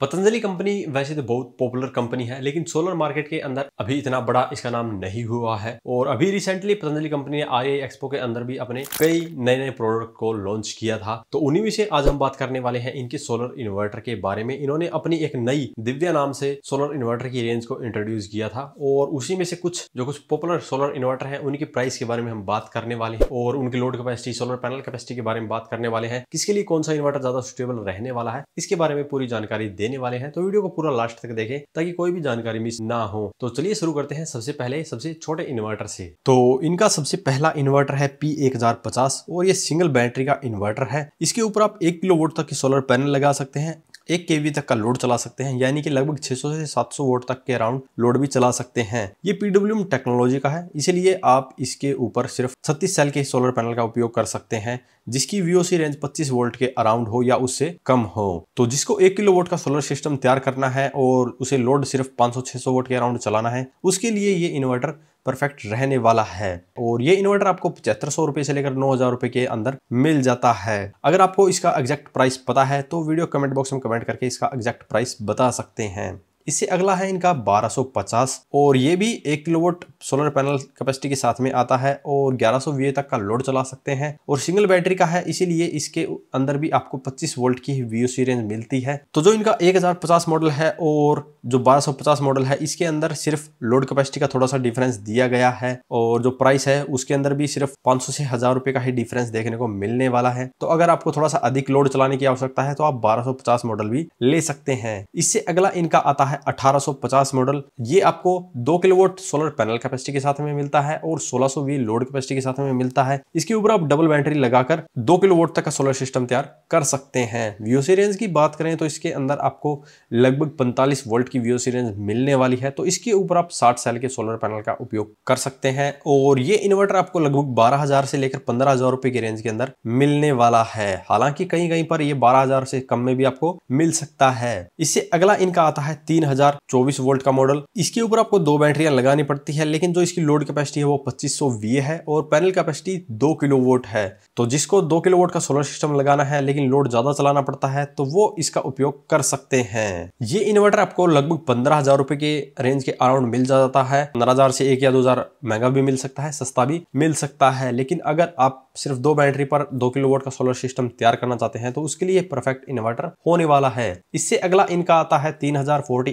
Patanjali company वैसे तो बहुत पॉपुलर कंपनी है लेकिन सोलर मार्केट के अंदर अभी इतना बड़ा इसका नाम नहीं हुआ है और अभी रिसेंटली पतंजलि कंपनी ने आई एक्सपो के अंदर भी अपने कई नए नए प्रोडक्ट को लॉन्च किया था तो उन्हीं में से आज हम बात करने वाले हैं इनके सोलर इन्वर्टर के बारे में इन्होंने अपनी एक नई दिव्या नाम से सोलर इन्वर्टर की रेंज को इंट्रोड्यूस किया था और उसी में से कुछ जो कुछ पॉपुलर सोलर इन्वर्टर है उनकी प्राइस के बारे में हम बात करने वाले हैं और उनकी load capacity solar panel capacity के बारे में बात करने वाले हैं किसके लिए कौन सा इन्वर्टर ज्यादा सुटेबल रहने वाला है इसके बारे में पूरी जानकारी दे देने वाले हैं तो वीडियो को पूरा लास्ट तक देखें ताकि कोई भी जानकारी मिस ना हो तो चलिए शुरू करते हैं सबसे पहले सबसे छोटे इन्वर्टर से तो इनका सबसे पहला इन्वर्टर है पी एक और ये सिंगल बैटरी का इन्वर्टर है इसके ऊपर आप एक किलो वोट तक की सोलर पैनल लगा सकते हैं एक के तक का लोड चला सकते हैं यानी कि लगभग 600 से 700 वोट तक के अराउंड लोड भी चला सकते हैं ये पीडब्ल्यू टेक्नोलॉजी का है इसीलिए आप इसके ऊपर सिर्फ 36 सेल के सोलर पैनल का उपयोग कर सकते हैं जिसकी वीओसी रेंज 25 वोल्ट के अराउंड हो या उससे कम हो तो जिसको एक किलो वोट का सोलर सिस्टम तैयार करना है और उसे लोड सिर्फ 500 सौ वोट के अराउंड चलाना है उसके लिए ये इन्वर्टर परफेक्ट रहने वाला है और ये इन्वर्टर आपको पचहत्तर सौ रुपए से लेकर नौ हज़ार रुपए के अंदर मिल जाता है अगर आपको इसका एग्जैक्ट प्राइस पता है तो वीडियो कमेंट बॉक्स में कमेंट करके इसका एग्जैक्ट प्राइस बता सकते हैं इससे अगला है इनका 1250 और ये भी एक किलोवाट सोलर पैनल कैपेसिटी के साथ में आता है और 1100 वीए तक का लोड चला सकते हैं और सिंगल बैटरी का है इसीलिए इसके अंदर भी आपको 25 वोल्ट की सी रेंज मिलती है तो जो इनका 1050 मॉडल है और जो 1250 मॉडल है इसके अंदर सिर्फ लोड कैपेसिटी का थोड़ा सा डिफरेंस दिया गया है और जो प्राइस है उसके अंदर भी सिर्फ 500 से हजार रुपए का ही डिफरेंस देखने को मिलने वाला है तो अगर आपको थोड़ा सा अधिक लोड चलाने की आवश्यकता है तो आप बारह मॉडल भी ले सकते हैं इससे अगला इनका आता है है 1850 मॉडल ये आपको 2 किलोवाट सोलर पैनल कैपेसिटी के साथ में मिलता है और 1600 वी लोड कैपेसिटी के साथ में मिलता है इसके ऊपर आप डबल बैटरी लगाकर 2 किलोवाट तक का सोलर सिस्टम तैयार कर सकते हैं वीओसी रेंज की बात करें तो इसके अंदर आपको लगभग पैंतालीस वोल्ट की वीओसी रेंज मिलने वाली है तो इसके ऊपर आप साठ सेल के सोलर पैनल का उपयोग कर सकते हैं और ये इन्वर्टर आपको लगभग बारह से लेकर पंद्रह रुपए की रेंज के अंदर मिलने वाला है हालांकि कहीं कहीं पर यह बारह से कम में भी आपको मिल सकता है इससे अगला इनका आता है तीन हजार वोल्ट का मॉडल इसके ऊपर आपको दो बैटरियां लगानी पड़ती है लेकिन जो इसकी लोड कैपेसिटी है वो 2500 सौ है और पैनल कैपेसिटी 2 किलो वोट है तो जिसको 2 किलो वोट का सोलर सिस्टम लगाना है लेकिन लोड ज्यादा चलाना पड़ता है तो वो इसका उपयोग कर सकते हैं ये इन्वर्टर आपको लगभग पंद्रह रुपए के रेंज के अराउंड मिल जाता है पंद्रह से एक या दो हजार महंगा भी मिल सकता है सस्ता भी मिल सकता है लेकिन अगर आप सिर्फ दो बैटरी पर दो किलो वोट का सोलर सिस्टम तैयार करना चाहते हैं तो उसके लिए परफेक्ट इन्वर्टर होने वाला है इससे अगला इनका आता है तीन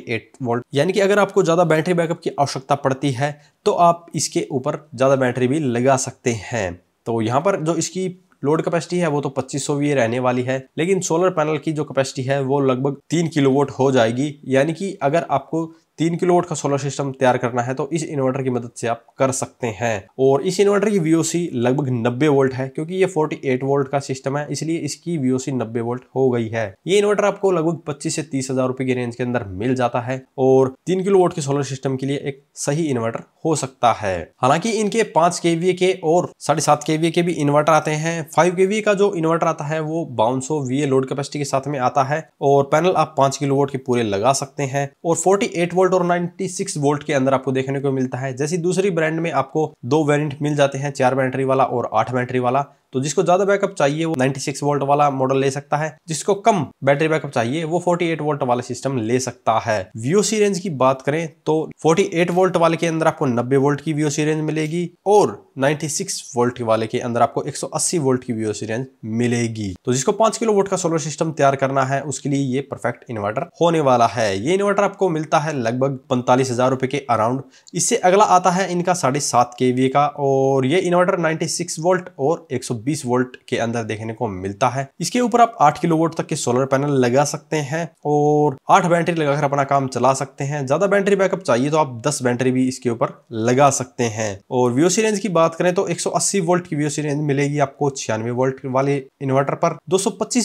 48 वोल्ट यानी कि अगर आपको ज़्यादा बैटरी बैकअप की आवश्यकता पड़ती है तो आप इसके ऊपर ज़्यादा बैटरी भी लगा सकते हैं तो यहाँ पर जो इसकी लोड कैपेसिटी है वो तो 2500 सौ रहने वाली है लेकिन सोलर पैनल की जो कैपेसिटी है वो लगभग तीन किलोवोट हो जाएगी यानी कि अगर आपको तीन किलो का सोलर सिस्टम तैयार करना है तो इस इन्वर्टर की मदद से आप कर सकते हैं और इस इन्वर्टर की वीओसी लगभग 90 वोल्ट है क्योंकि ये 48 वोल्ट का सिस्टम है इसलिए इसकी वीओसी 90 वोल्ट हो गई है ये इन्वर्टर आपको लगभग 25 से तीस हजार रुपए की रेंज के अंदर मिल जाता है और तीन किलो के सोलर सिस्टम के लिए एक सही इन्वर्टर हो सकता है हालांकि इनके पांच केवीए के और साढ़े सात केवीए के भी इन्वर्टर आते हैं फाइव केवीए का जो इन्वर्टर आता है वो बावन सौ लोड कैपेसिटी के साथ में आता है और पैनल आप पांच किलो के पूरे लगा सकते हैं और फोर्टी एट वोल्ट और 96 वोल्ट के अंदर आपको देखने को मिलता है जैसी दूसरी ब्रांड में आपको दो वेरियंट मिल जाते हैं चार बैटरी वाला और आठ बैटरी वाला तो जिसको ज़्यादा बैकअप चाहिए वो 96 वोल्ट वाला मॉडल ले सकता है जिसको कम बैटरी बैकअप चाहिए वो 48 वोल्ट वाला सिस्टम ले सकता है वीओसी रेंज की बात करें तो 48 वोल्ट वाले के अंदर आपको 90 वोल्ट की वीओसी रेंज मिलेगी और 96 वोल्ट वाले के अंदर आपको 180 वोल्ट की वीओसी रेंज मिलेगी तो जिसको पांच किलो वोल्ट का सोलर सिस्टम तैयार करना है उसके लिए ये परफेक्ट इन्वर्टर होने वाला है ये इन्वर्टर आपको मिलता है लगभग पैंतालीस हजार रुपए के अराउंड इससे अगला आता है इनका साढ़े सात का और ये इन्वर्टर 96 वोल्ट और एक 120 वोल्ट के अंदर देखने को मिलता है इसके ऊपर आप 8 किलोवाट तक के सोलर पैनल लगा सकते हैं और 8 बैटरी लगाकर अपना काम चला सकते हैं ज्यादा बैटरी बैकअप चाहिए तो आप 10 बैटरी भी इसके ऊपर लगा सकते हैं और वीओसी रेंज की बात करें तो 180 वोल्ट की वीओसी रेंज मिलेगी आपको छियानवे वोल्ट वाले इन्वर्टर पर दो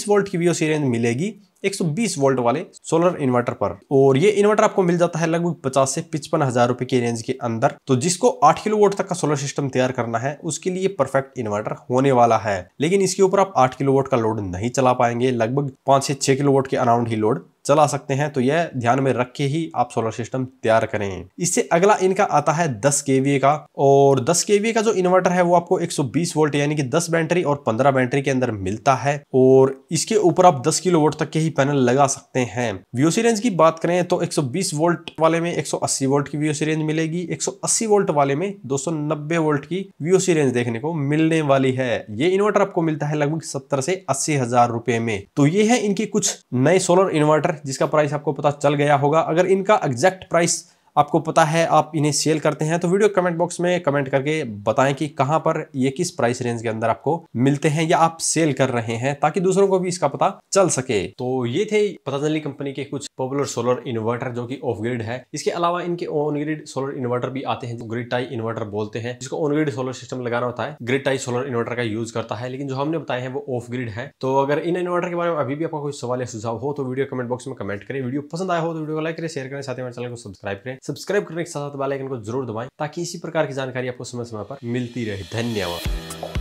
वोल्ट की वीओसी रेंज मिलेगी 120 वोल्ट वाले सोलर इन्वर्टर पर और ये इन्वर्टर आपको मिल जाता है लगभग 50 से पिचपन हजार रुपए के रेंज के अंदर तो जिसको 8 वोट तक का सोलर सिस्टम तैयार करना है उसके लिए परफेक्ट इन्वर्टर होने वाला है लेकिन इसके ऊपर आप 8 वोट का लोड नहीं चला पाएंगे लगभग 5 से 6 वोट के अराउंड ही लोड चला सकते हैं तो यह ध्यान में रख के ही आप सोलर सिस्टम तैयार करें इससे अगला इनका आता है दस केवीए का और दस केवीए का जो इन्वर्टर है वो आपको 120 वोल्ट यानी कि 10 बैटरी और 15 बैटरी के अंदर मिलता है और इसके ऊपर आप 10 किलो वोट तक के ही पैनल लगा सकते हैं व्यूसी रेंज की बात करें तो एक वोल्ट वाले में एक वोल्ट की व्यूसी रेंज मिलेगी एक वोल्ट वाले में दो वोल्ट की व्यूसी रेंज देखने को मिलने वाली है ये इन्वर्टर आपको मिलता है लगभग सत्तर से अस्सी हजार में तो ये है इनके कुछ नए सोलर इन्वर्टर जिसका प्राइस आपको पता चल गया होगा अगर इनका एग्जैक्ट प्राइस आपको पता है आप इन्हें सेल करते हैं तो वीडियो कमेंट बॉक्स में कमेंट करके बताएं कि कहाँ पर ये किस प्राइस रेंज के अंदर आपको मिलते हैं या आप सेल कर रहे हैं ताकि दूसरों को भी इसका पता चल सके तो ये थे पतंजलि कंपनी के कुछ पॉपुलर सोलर इन्वर्टर जो कि ऑफ ग्रिड है इसके अलावा इनके ऑन ग्रिड सोलर इन्वर्टर भी आते हैं ग्रिड टाई इन्वर्टर बोलते हैं जिसको ऑन ग्रिड सोलर सिस्टम लगाना होता है ग्रिड टाई सोलर इन्वर्टर का यूज करता है लेकिन जो हमने बताए हैं वो ऑफ ग्रिड है तो अगर इन इन्वर्टर के बारे में अभी भी आपका कोई सवाल या सुझाव हो तो वीडियो कमेंट बॉक्स में कमेंट करें वीडियो पसंद आया हो तो वीडियो को लाइक करें शेयर करें साथ ही हमारे चैनल को सब्सक्राइब करें सब्सक्राइब करने के साथ साथ बेल आइकन को जरूर दबाएं ताकि इसी प्रकार की जानकारी आपको समय समय पर मिलती रहे धन्यवाद